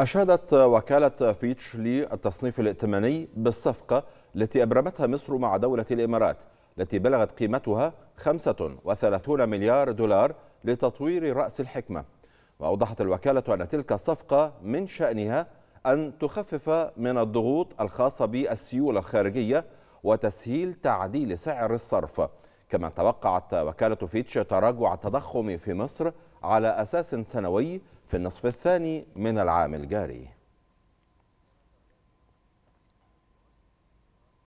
أشادت وكالة فيتش للتصنيف الائتماني بالصفقة التي أبرمتها مصر مع دولة الإمارات التي بلغت قيمتها 35 مليار دولار لتطوير رأس الحكمة وأوضحت الوكالة أن تلك الصفقة من شأنها أن تخفف من الضغوط الخاصة بالسيولة الخارجية وتسهيل تعديل سعر الصرف كما توقعت وكالة فيتش تراجع التضخم في مصر على أساس سنوي في النصف الثاني من العام الجاري